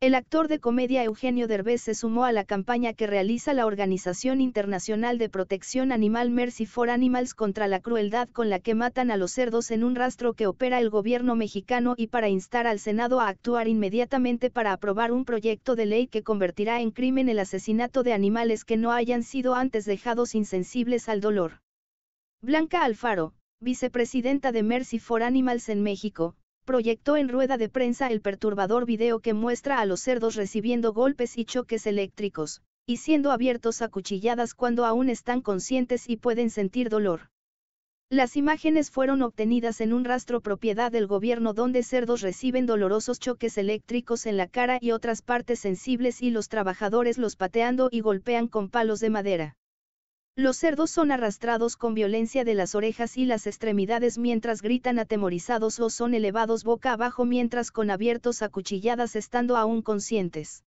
El actor de comedia Eugenio Derbez se sumó a la campaña que realiza la Organización Internacional de Protección Animal Mercy for Animals contra la crueldad con la que matan a los cerdos en un rastro que opera el gobierno mexicano y para instar al Senado a actuar inmediatamente para aprobar un proyecto de ley que convertirá en crimen el asesinato de animales que no hayan sido antes dejados insensibles al dolor. Blanca Alfaro, vicepresidenta de Mercy for Animals en México, proyectó en rueda de prensa el perturbador video que muestra a los cerdos recibiendo golpes y choques eléctricos, y siendo abiertos a cuchilladas cuando aún están conscientes y pueden sentir dolor. Las imágenes fueron obtenidas en un rastro propiedad del gobierno donde cerdos reciben dolorosos choques eléctricos en la cara y otras partes sensibles y los trabajadores los pateando y golpean con palos de madera. Los cerdos son arrastrados con violencia de las orejas y las extremidades mientras gritan atemorizados o son elevados boca abajo mientras con abiertos acuchilladas estando aún conscientes.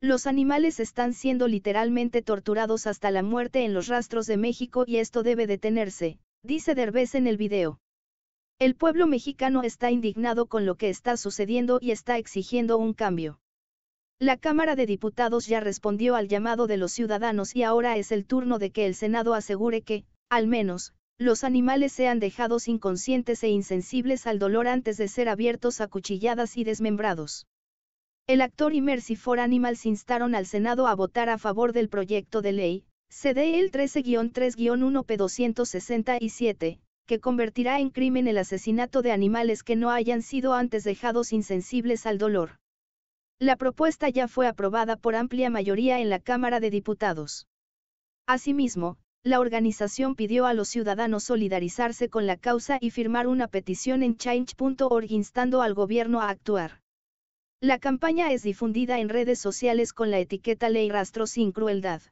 Los animales están siendo literalmente torturados hasta la muerte en los rastros de México y esto debe detenerse, dice Derbez en el video. El pueblo mexicano está indignado con lo que está sucediendo y está exigiendo un cambio. La Cámara de Diputados ya respondió al llamado de los ciudadanos y ahora es el turno de que el Senado asegure que, al menos, los animales sean dejados inconscientes e insensibles al dolor antes de ser abiertos a cuchilladas y desmembrados. El actor y Mercy for Animals instaron al Senado a votar a favor del proyecto de ley, CDL 13-3-1P267, que convertirá en crimen el asesinato de animales que no hayan sido antes dejados insensibles al dolor la propuesta ya fue aprobada por amplia mayoría en la Cámara de Diputados. Asimismo, la organización pidió a los ciudadanos solidarizarse con la causa y firmar una petición en change.org instando al gobierno a actuar. La campaña es difundida en redes sociales con la etiqueta Ley Rastro sin Crueldad.